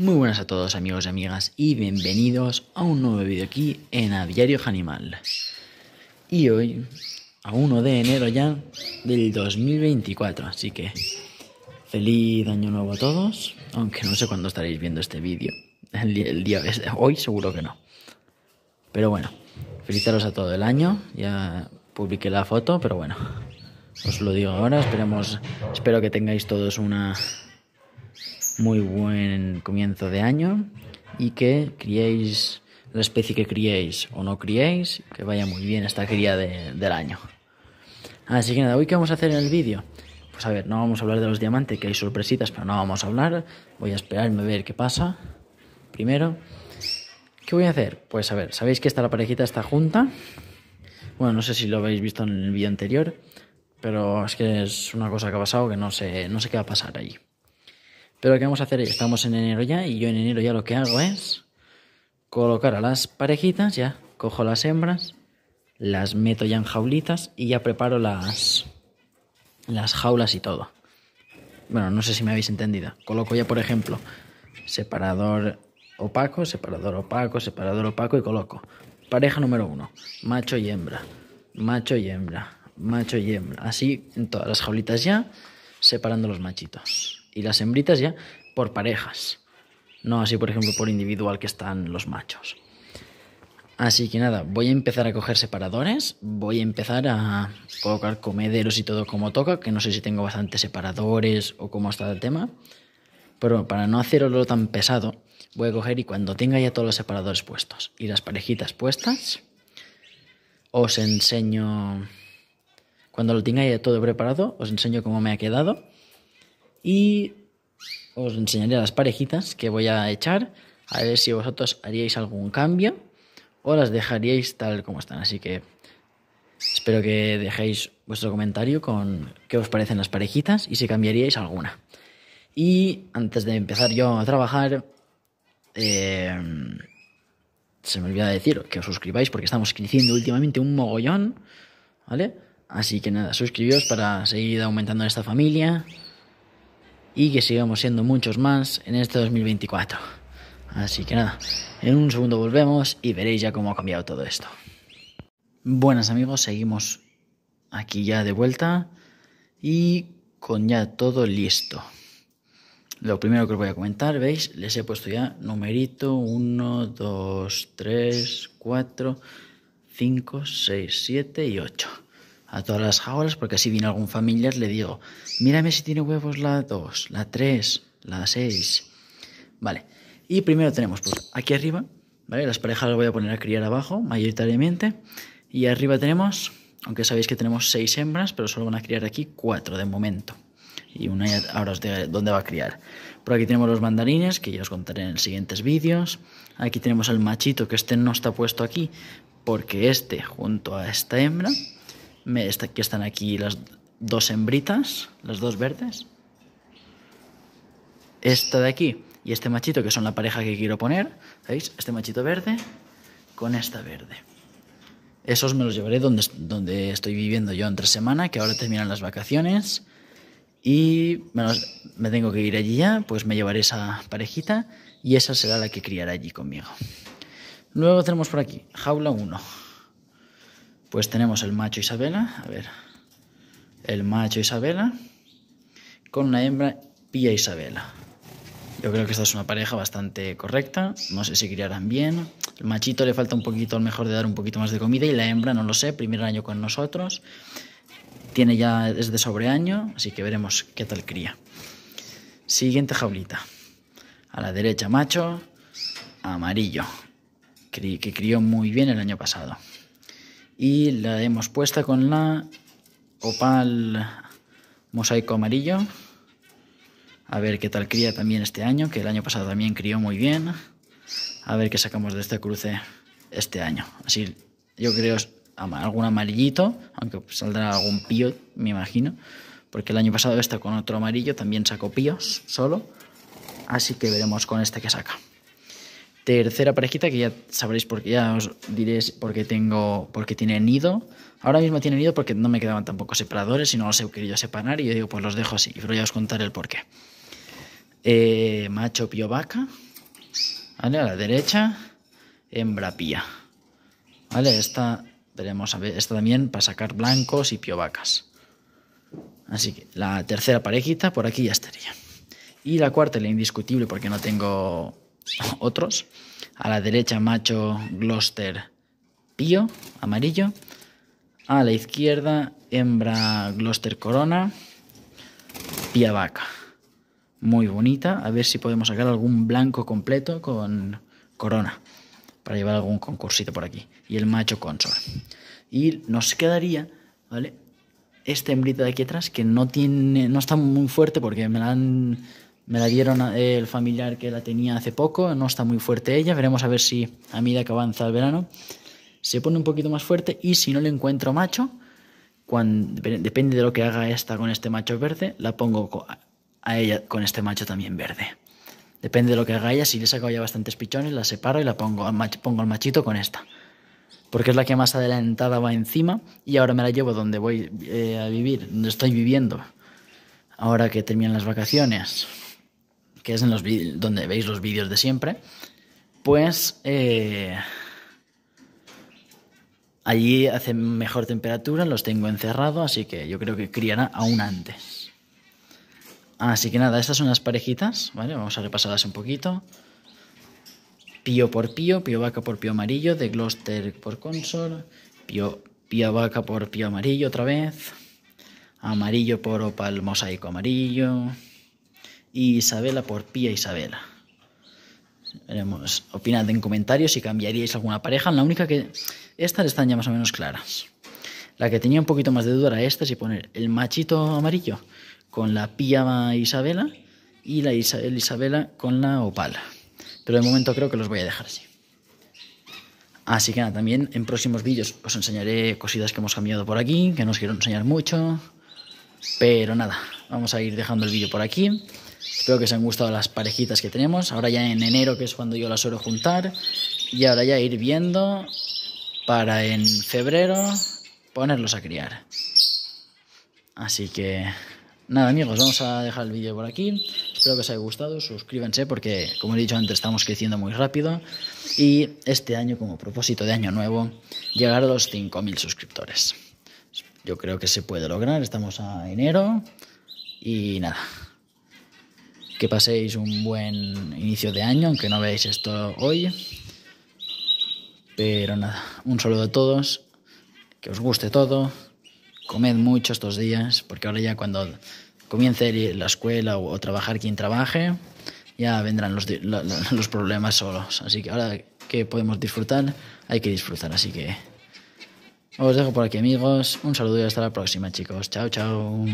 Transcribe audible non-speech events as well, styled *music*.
Muy buenas a todos amigos y amigas y bienvenidos a un nuevo vídeo aquí en Aviario Animal. Y hoy, a 1 de enero ya del 2024, así que feliz año nuevo a todos, aunque no sé cuándo estaréis viendo este vídeo. El, día de hoy seguro que no. Pero bueno, felicitaros a todo el año, ya publiqué la foto, pero bueno, os lo digo ahora, esperemos, espero que tengáis todos una muy buen comienzo de año y que criéis la especie que criéis o no criéis, que vaya muy bien esta cría del año. Así que nada, hoy qué vamos a hacer en el vídeo. Pues a ver, no vamos a hablar de los diamantes, que hay sorpresitas, pero no vamos a hablar. Voy a esperarme a ver qué pasa. Primero, ¿qué voy a hacer? Pues a ver, sabéis que esta la parejita está junta. Bueno, no sé si lo habéis visto en el vídeo anterior, pero es que es una cosa que ha pasado que no sé, no sé qué va a pasar allí. Pero que vamos a hacer? Estamos en enero ya y yo en enero ya lo que hago es colocar a las parejitas, ya cojo las hembras, las meto ya en jaulitas y ya preparo las, las jaulas y todo. Bueno, no sé si me habéis entendido. Coloco ya, por ejemplo, separador opaco, separador opaco, separador opaco y coloco. Pareja número uno, macho y hembra, macho y hembra, macho y hembra. Así en todas las jaulitas ya, separando los machitos y las hembritas ya por parejas. No así, por ejemplo, por individual que están los machos. Así que nada, voy a empezar a coger separadores, voy a empezar a colocar comederos y todo como toca, que no sé si tengo bastantes separadores o cómo está el tema. Pero para no hacerlo tan pesado, voy a coger y cuando tenga ya todos los separadores puestos y las parejitas puestas, os enseño... Cuando lo tenga ya todo preparado, os enseño cómo me ha quedado y os enseñaré las parejitas que voy a echar, a ver si vosotros haríais algún cambio o las dejaríais tal como están. Así que espero que dejéis vuestro comentario con qué os parecen las parejitas y si cambiaríais alguna. Y antes de empezar yo a trabajar, eh, se me olvida decir que os suscribáis porque estamos creciendo últimamente un mogollón, ¿vale? Así que nada, suscribíos para seguir aumentando esta familia y que sigamos siendo muchos más en este 2024. Así que nada, en un segundo volvemos y veréis ya cómo ha cambiado todo esto. Buenas amigos, seguimos aquí ya de vuelta y con ya todo listo. Lo primero que os voy a comentar, veis, les he puesto ya numerito 1, 2, 3, 4, 5, 6, 7 y 8 a todas las jaulas, porque si viene algún familiar le digo, mírame si tiene huevos la 2, la 3, la 6. Vale. Y primero tenemos pues, aquí arriba, ¿vale? Las parejas las voy a poner a criar abajo, mayoritariamente. Y arriba tenemos, aunque sabéis que tenemos 6 hembras, pero solo van a criar aquí 4 de momento. Y una ahora os digo dónde va a criar. Por aquí tenemos los mandarines, que ya os contaré en los siguientes vídeos. Aquí tenemos el machito, que este no está puesto aquí, porque este junto a esta hembra que están aquí las dos hembritas, las dos verdes. Esta de aquí y este machito, que son la pareja que quiero poner. ¿Veis? Este machito verde con esta verde. Esos me los llevaré donde, donde estoy viviendo yo entre semana, que ahora terminan las vacaciones. Y me tengo que ir allí ya, pues me llevaré esa parejita y esa será la que criará allí conmigo. Luego tenemos por aquí, jaula 1. Pues tenemos el macho Isabela, a ver, el macho Isabela con la hembra Pía Isabela. Yo creo que esta es una pareja bastante correcta, no sé si criarán bien. El machito le falta un poquito, al mejor de dar un poquito más de comida y la hembra, no lo sé, primer año con nosotros. Tiene ya, desde sobre año, así que veremos qué tal cría. Siguiente jaulita. A la derecha macho, amarillo, que crió muy bien el año pasado y la hemos puesta con la opal mosaico amarillo. A ver qué tal cría también este año, que el año pasado también crió muy bien. A ver qué sacamos de este cruce este año. Así, yo creo algún amarillito, aunque saldrá algún pío, me imagino. Porque el año pasado esta con otro amarillo también sacó píos solo. Así que veremos con este que saca tercera parejita que ya sabréis porque ya os diréis porque tengo porque tiene nido. Ahora mismo tiene nido porque no me quedaban tampoco separadores y no los he querido separar y yo digo pues los dejo así, pero ya os contaré el porqué. qué. Eh, macho pío vaca, A la derecha, hembra pía. ¿Vale? Esta veremos a ver, esta también para sacar blancos y piovacas. vacas. Así que la tercera parejita por aquí ya estaría. Y la cuarta, la indiscutible, porque no tengo otros. A la derecha, macho Gloucester Pío, amarillo. A la izquierda, hembra Gloster Corona, Pía Vaca. Muy bonita. A ver si podemos sacar algún blanco completo con Corona para llevar algún concursito por aquí. Y el macho Consola Y nos quedaría, ¿vale? Este hembrita de aquí atrás que no tiene, no está muy fuerte porque me la han me la dieron el familiar que la tenía hace poco, no está muy fuerte ella, veremos a ver si a medida que avanza el verano se pone un poquito más fuerte y si no le encuentro macho, depende de lo que haga esta con este macho verde, la pongo a ella con este macho también verde. Depende de lo que haga ella, si le he ya bastantes pichones, la separo y la pongo al, pongo machito con esta. Porque es la que más adelantada va encima y ahora me la llevo donde voy eh, a vivir, donde estoy viviendo. Ahora que terminan las vacaciones que es en los donde veis los vídeos de siempre, pues eh, allí hace mejor temperatura, los tengo encerrado, así que yo creo que criará aún antes. Así que nada, estas son las parejitas, ¿vale? Vamos a repasarlas un poquito. Pío por pío, pío vaca por pío amarillo, de Gloucester por Consol... pío, pío vaca por pío amarillo otra vez, amarillo por opal mosaico amarillo, y Isabela por Pía Isabela. Veremos. Opinad en comentarios si cambiaríais alguna pareja. La única que. Estas están ya más o menos claras. La que tenía un poquito más de duda era esta: si poner el machito amarillo con la Pía Isabela y la Isabela con la opala. Pero de momento creo que los voy a dejar así. Así que nada, también en próximos vídeos os enseñaré cositas que hemos cambiado por aquí, que no os quiero enseñar mucho. Pero nada, vamos a ir dejando el vídeo por aquí. Espero que os hayan gustado las parejitas que tenemos. Ahora ya en enero, que es cuando yo las suelo juntar. Y ahora ya ir viendo para en febrero ponerlos a criar. Así que nada amigos, vamos a dejar el vídeo por aquí. Espero que os haya gustado, suscríbanse porque como he dicho antes estamos creciendo muy rápido y este año como propósito de año nuevo llegar a los 5.000 suscriptores. Yo creo que se puede lograr, estamos a enero y nada, que paséis un buen inicio de año, aunque no veáis esto hoy. Pero nada, un saludo a todos, que os guste todo, comed mucho estos días, porque ahora ya cuando comience la escuela o, trabajar quien trabaje, ya vendrán los, *laughs* problemas solos. Así que ahora que podemos disfrutar, hay que disfrutar. Así que os dejo por aquí amigos, un saludo y hasta la próxima chicos. Chao, chao.